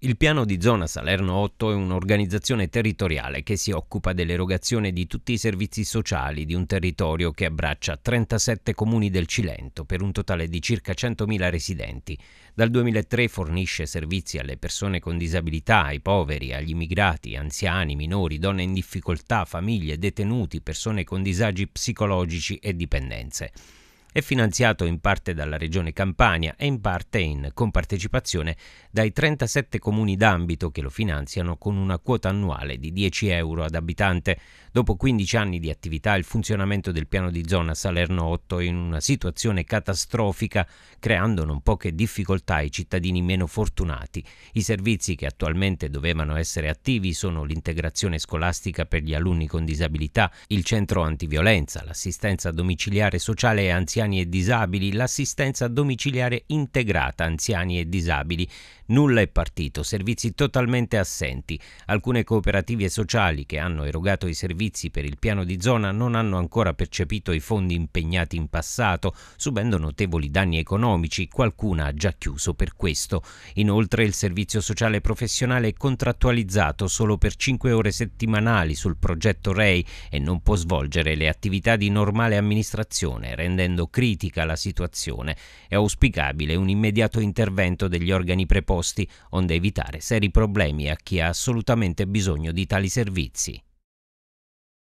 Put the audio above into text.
Il piano di zona Salerno 8 è un'organizzazione territoriale che si occupa dell'erogazione di tutti i servizi sociali di un territorio che abbraccia 37 comuni del Cilento per un totale di circa 100.000 residenti. Dal 2003 fornisce servizi alle persone con disabilità, ai poveri, agli immigrati, anziani, minori, donne in difficoltà, famiglie, detenuti, persone con disagi psicologici e dipendenze è finanziato in parte dalla Regione Campania e in parte in compartecipazione dai 37 comuni d'ambito che lo finanziano con una quota annuale di 10 euro ad abitante. Dopo 15 anni di attività il funzionamento del piano di zona Salerno 8 è in una situazione catastrofica, creando non poche difficoltà ai cittadini meno fortunati. I servizi che attualmente dovevano essere attivi sono l'integrazione scolastica per gli alunni con disabilità, il centro antiviolenza, l'assistenza domiciliare sociale e anziani anziani e disabili, l'assistenza domiciliare integrata anziani e disabili. Nulla è partito, servizi totalmente assenti. Alcune cooperative sociali che hanno erogato i servizi per il piano di zona non hanno ancora percepito i fondi impegnati in passato, subendo notevoli danni economici, qualcuna ha già chiuso per questo. Inoltre il servizio sociale professionale è contrattualizzato solo per 5 ore settimanali sul progetto REI e non può svolgere le attività di normale amministrazione, rendendo critica la situazione. È auspicabile un immediato intervento degli organi preposti, onde evitare seri problemi a chi ha assolutamente bisogno di tali servizi.